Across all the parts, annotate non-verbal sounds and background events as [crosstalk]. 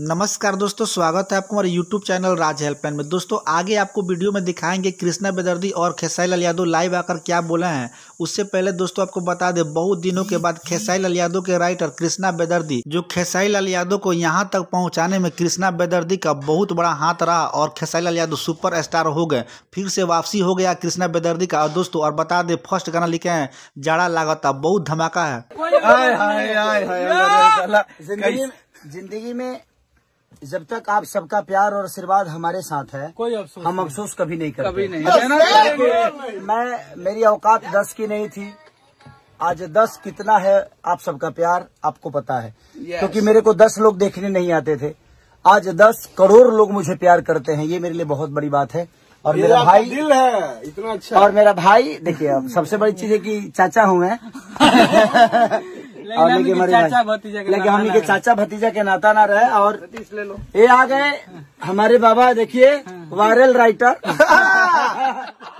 नमस्कार दोस्तों स्वागत है आपको हमारे यूट्यूब चैनल राज हेल्पलाइन में दोस्तों आगे आपको वीडियो में दिखाएंगे कृष्णा बेदर्दी और खेसाई लाल यादव लाइव आकर क्या बोले हैं उससे पहले दोस्तों आपको बता दें बहुत दिनों के बाद खेसाई लाल यादव के राइटर कृष्णा बेदर्दी जो खेसाई लाल यादव को यहाँ तक पहुँचाने में कृष्णा बेदर्दी का बहुत बड़ा हाथ रहा और खेसाई लाल यादव सुपर स्टार हो गए फिर से वापसी हो गया कृष्णा बेदर्दी का और दोस्तों और बता दे फर्स्ट गाना लिखे हैं जाड़ा लागता बहुत धमाका है जिंदगी में जब तक आप सबका प्यार और आशीर्वाद हमारे साथ है कोई अफसोस हम अफसोस कभी नहीं करते कभी नहीं, तो मैं मेरी औकात दस की नहीं थी आज दस कितना है आप सबका प्यार आपको पता है क्योंकि मेरे को दस लोग देखने नहीं आते थे आज दस करोड़ लोग मुझे प्यार करते हैं ये मेरे लिए बहुत बड़ी बात है और मेरा भाई दिल है इतना अच्छा और मेरा भाई देखिए अब सबसे बड़ी चीज है कि चाचा हूँ मैं [laughs] और लेकिन हमारे लेके हम के चाचा भतीजा के नाता ना रहे और ये आ गए हमारे बाबा देखिए हाँ। वायरल राइटर [laughs]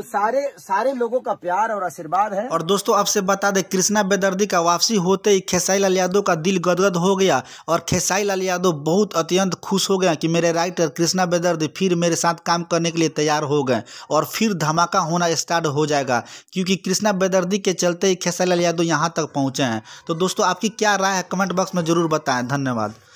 तो सारे सारे लोगों का प्यार और आशीर्वाद है और दोस्तों आपसे बता दें कृष्णा बेदर्दी का वापसी होते ही खेसाई लाल यादव का दिल गदगद हो गया और खेसाई लाल यादव बहुत अत्यंत खुश हो गया कि मेरे राइटर कृष्णा बेदर्दी फिर मेरे साथ काम करने के लिए तैयार हो गए और फिर धमाका होना स्टार्ट हो जाएगा क्योंकि कृष्णा बेदर्दी के चलते ही खेसाई लाल यादव यहाँ तक पहुँचे हैं तो दोस्तों आपकी क्या राय है कमेंट बॉक्स में जरूर बताएं धन्यवाद